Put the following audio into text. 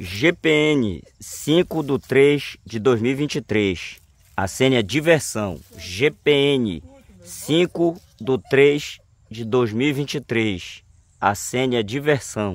GPN 5 do 3 de 2023. A cena é diversão. GPN 5 do 3 de 2023. A cena é diversão.